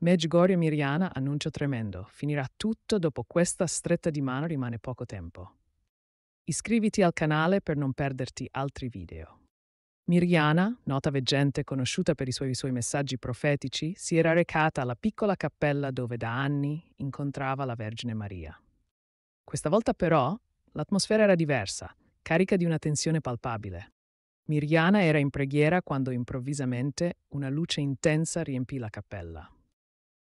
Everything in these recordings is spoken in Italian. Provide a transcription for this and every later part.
Medjugorje Miriana annuncio tremendo. Finirà tutto dopo questa stretta di mano rimane poco tempo. Iscriviti al canale per non perderti altri video. Miriana, nota veggente conosciuta per i suoi, i suoi messaggi profetici, si era recata alla piccola cappella dove da anni incontrava la Vergine Maria. Questa volta però l'atmosfera era diversa, carica di una tensione palpabile. Miriana era in preghiera quando improvvisamente una luce intensa riempì la cappella.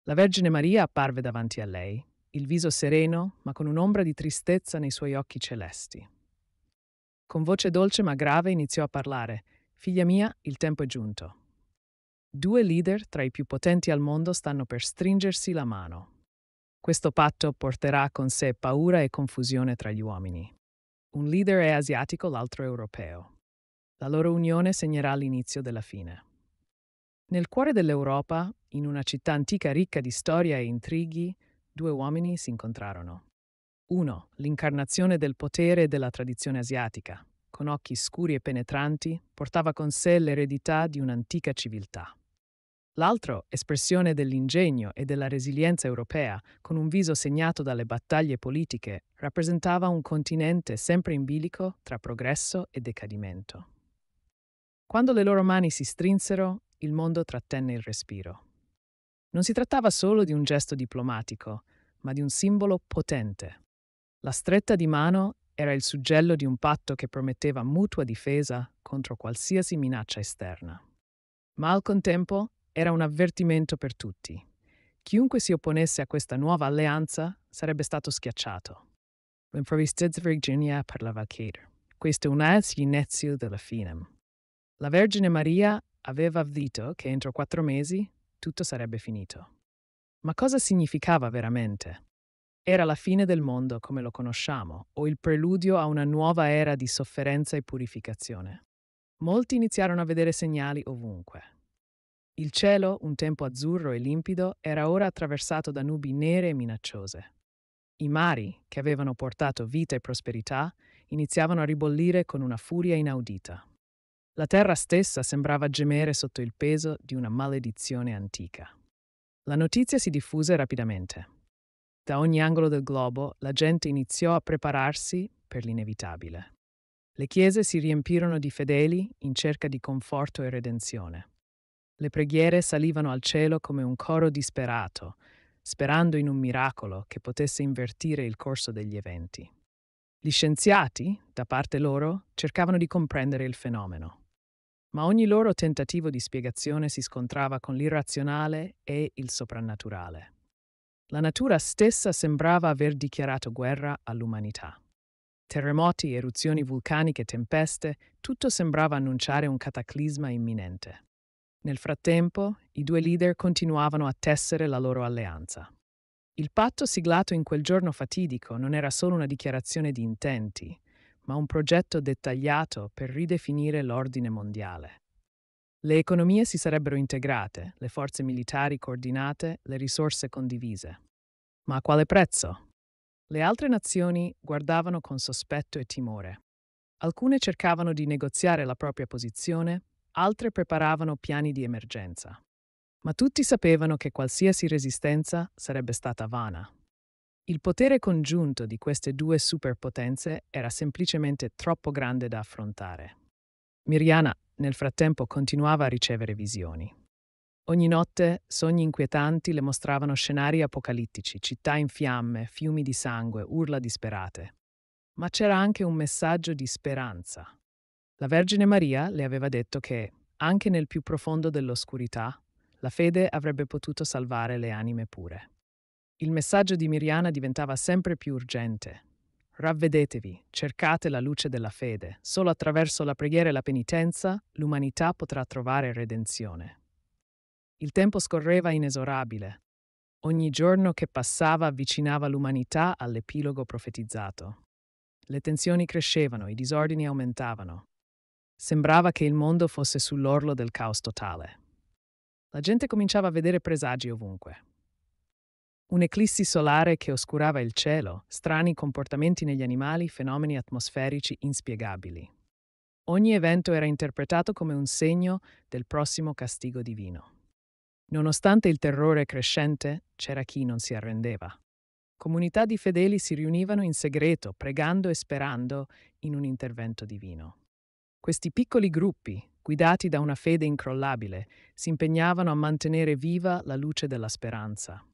La Vergine Maria apparve davanti a lei, il viso sereno, ma con un'ombra di tristezza nei suoi occhi celesti. Con voce dolce ma grave iniziò a parlare. Figlia mia, il tempo è giunto. Due leader tra i più potenti al mondo stanno per stringersi la mano. Questo patto porterà con sé paura e confusione tra gli uomini. Un leader è asiatico, l'altro europeo. La loro unione segnerà l'inizio della fine. Nel cuore dell'Europa, in una città antica ricca di storia e intrighi, due uomini si incontrarono. Uno, l'incarnazione del potere e della tradizione asiatica, con occhi scuri e penetranti, portava con sé l'eredità di un'antica civiltà. L'altro, espressione dell'ingegno e della resilienza europea, con un viso segnato dalle battaglie politiche, rappresentava un continente sempre in bilico tra progresso e decadimento. Quando le loro mani si strinsero, il mondo trattenne il respiro. Non si trattava solo di un gesto diplomatico, ma di un simbolo potente. La stretta di mano era il suggello di un patto che prometteva mutua difesa contro qualsiasi minaccia esterna. Ma al contempo era un avvertimento per tutti. Chiunque si opponesse a questa nuova alleanza sarebbe stato schiacciato. L'improvisazione Virginia parlava a Cater. Questo è un inizio della finem. La Vergine Maria aveva avvito che entro quattro mesi tutto sarebbe finito. Ma cosa significava veramente? Era la fine del mondo come lo conosciamo, o il preludio a una nuova era di sofferenza e purificazione. Molti iniziarono a vedere segnali ovunque. Il cielo, un tempo azzurro e limpido, era ora attraversato da nubi nere e minacciose. I mari, che avevano portato vita e prosperità, iniziavano a ribollire con una furia inaudita. La terra stessa sembrava gemere sotto il peso di una maledizione antica. La notizia si diffuse rapidamente. Da ogni angolo del globo la gente iniziò a prepararsi per l'inevitabile. Le chiese si riempirono di fedeli in cerca di conforto e redenzione. Le preghiere salivano al cielo come un coro disperato, sperando in un miracolo che potesse invertire il corso degli eventi. Gli scienziati, da parte loro, cercavano di comprendere il fenomeno ma ogni loro tentativo di spiegazione si scontrava con l'irrazionale e il soprannaturale. La natura stessa sembrava aver dichiarato guerra all'umanità. Terremoti, eruzioni vulcaniche, tempeste, tutto sembrava annunciare un cataclisma imminente. Nel frattempo, i due leader continuavano a tessere la loro alleanza. Il patto siglato in quel giorno fatidico non era solo una dichiarazione di intenti, ma un progetto dettagliato per ridefinire l'ordine mondiale. Le economie si sarebbero integrate, le forze militari coordinate, le risorse condivise. Ma a quale prezzo? Le altre nazioni guardavano con sospetto e timore. Alcune cercavano di negoziare la propria posizione, altre preparavano piani di emergenza. Ma tutti sapevano che qualsiasi resistenza sarebbe stata vana, il potere congiunto di queste due superpotenze era semplicemente troppo grande da affrontare. Miriana, nel frattempo, continuava a ricevere visioni. Ogni notte sogni inquietanti le mostravano scenari apocalittici, città in fiamme, fiumi di sangue, urla disperate. Ma c'era anche un messaggio di speranza. La Vergine Maria le aveva detto che, anche nel più profondo dell'oscurità, la fede avrebbe potuto salvare le anime pure. Il messaggio di Miriana diventava sempre più urgente. Ravvedetevi, cercate la luce della fede. Solo attraverso la preghiera e la penitenza l'umanità potrà trovare redenzione. Il tempo scorreva inesorabile. Ogni giorno che passava avvicinava l'umanità all'epilogo profetizzato. Le tensioni crescevano, i disordini aumentavano. Sembrava che il mondo fosse sull'orlo del caos totale. La gente cominciava a vedere presagi ovunque. Un'eclissi solare che oscurava il cielo, strani comportamenti negli animali, fenomeni atmosferici inspiegabili. Ogni evento era interpretato come un segno del prossimo castigo divino. Nonostante il terrore crescente, c'era chi non si arrendeva. Comunità di fedeli si riunivano in segreto, pregando e sperando in un intervento divino. Questi piccoli gruppi, guidati da una fede incrollabile, si impegnavano a mantenere viva la luce della speranza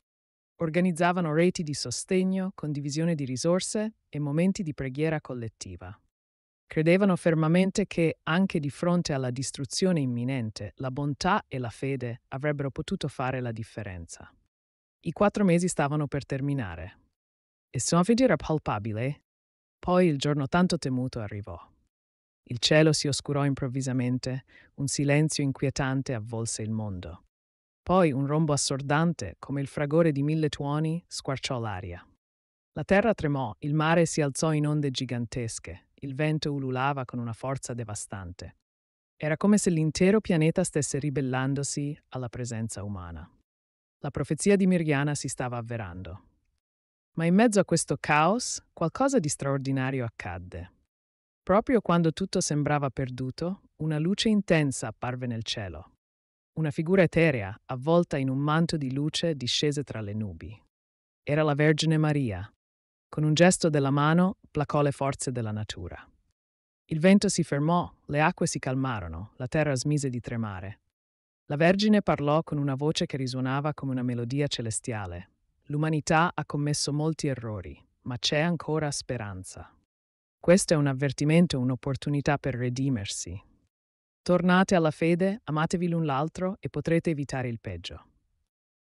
organizzavano reti di sostegno, condivisione di risorse e momenti di preghiera collettiva. Credevano fermamente che, anche di fronte alla distruzione imminente, la bontà e la fede avrebbero potuto fare la differenza. I quattro mesi stavano per terminare. E Il Sovid era palpabile, poi il giorno tanto temuto arrivò. Il cielo si oscurò improvvisamente, un silenzio inquietante avvolse il mondo. Poi un rombo assordante, come il fragore di mille tuoni, squarciò l'aria. La terra tremò, il mare si alzò in onde gigantesche, il vento ululava con una forza devastante. Era come se l'intero pianeta stesse ribellandosi alla presenza umana. La profezia di Miriana si stava avverando. Ma in mezzo a questo caos qualcosa di straordinario accadde. Proprio quando tutto sembrava perduto, una luce intensa apparve nel cielo. Una figura eterea, avvolta in un manto di luce, discese tra le nubi. Era la Vergine Maria. Con un gesto della mano placò le forze della natura. Il vento si fermò, le acque si calmarono, la terra smise di tremare. La Vergine parlò con una voce che risuonava come una melodia celestiale. L'umanità ha commesso molti errori, ma c'è ancora speranza. Questo è un avvertimento, un'opportunità per redimersi, Tornate alla fede, amatevi l'un l'altro e potrete evitare il peggio.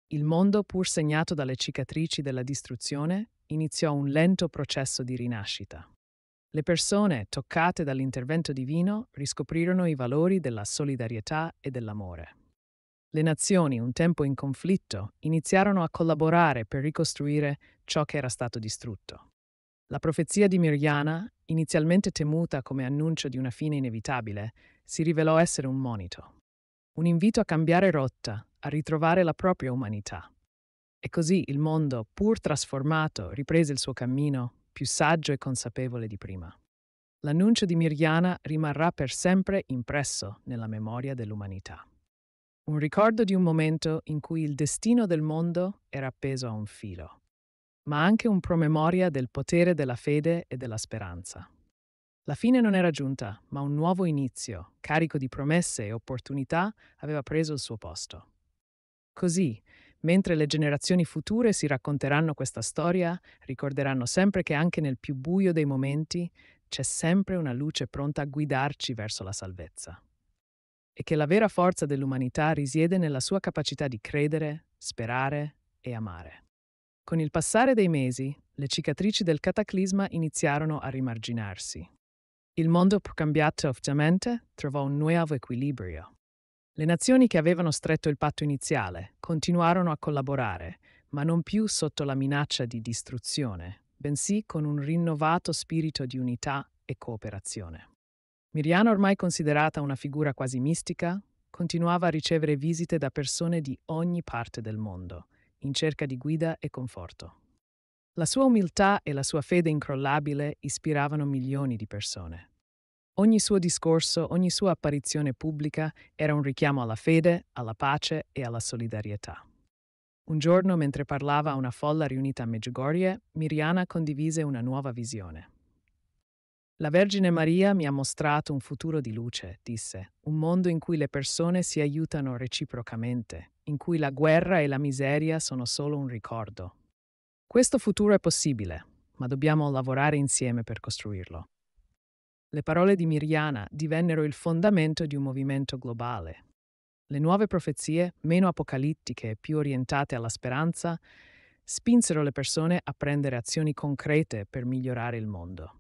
Il mondo, pur segnato dalle cicatrici della distruzione, iniziò un lento processo di rinascita. Le persone, toccate dall'intervento divino, riscoprirono i valori della solidarietà e dell'amore. Le nazioni, un tempo in conflitto, iniziarono a collaborare per ricostruire ciò che era stato distrutto. La profezia di Miriana, inizialmente temuta come annuncio di una fine inevitabile, si rivelò essere un monito, un invito a cambiare rotta, a ritrovare la propria umanità. E così il mondo, pur trasformato, riprese il suo cammino, più saggio e consapevole di prima. L'annuncio di Mirjana rimarrà per sempre impresso nella memoria dell'umanità. Un ricordo di un momento in cui il destino del mondo era appeso a un filo, ma anche un promemoria del potere della fede e della speranza. La fine non era giunta, ma un nuovo inizio, carico di promesse e opportunità, aveva preso il suo posto. Così, mentre le generazioni future si racconteranno questa storia, ricorderanno sempre che anche nel più buio dei momenti c'è sempre una luce pronta a guidarci verso la salvezza. E che la vera forza dell'umanità risiede nella sua capacità di credere, sperare e amare. Con il passare dei mesi, le cicatrici del cataclisma iniziarono a rimarginarsi. Il mondo cambiato ovviamente trovò un nuovo equilibrio. Le nazioni che avevano stretto il patto iniziale continuarono a collaborare, ma non più sotto la minaccia di distruzione, bensì con un rinnovato spirito di unità e cooperazione. Miriana, ormai considerata una figura quasi mistica, continuava a ricevere visite da persone di ogni parte del mondo, in cerca di guida e conforto. La sua umiltà e la sua fede incrollabile ispiravano milioni di persone. Ogni suo discorso, ogni sua apparizione pubblica era un richiamo alla fede, alla pace e alla solidarietà. Un giorno, mentre parlava a una folla riunita a Medjugorje, Miriana condivise una nuova visione. La Vergine Maria mi ha mostrato un futuro di luce, disse, un mondo in cui le persone si aiutano reciprocamente, in cui la guerra e la miseria sono solo un ricordo. Questo futuro è possibile, ma dobbiamo lavorare insieme per costruirlo. Le parole di Miriana divennero il fondamento di un movimento globale. Le nuove profezie, meno apocalittiche e più orientate alla speranza, spinsero le persone a prendere azioni concrete per migliorare il mondo.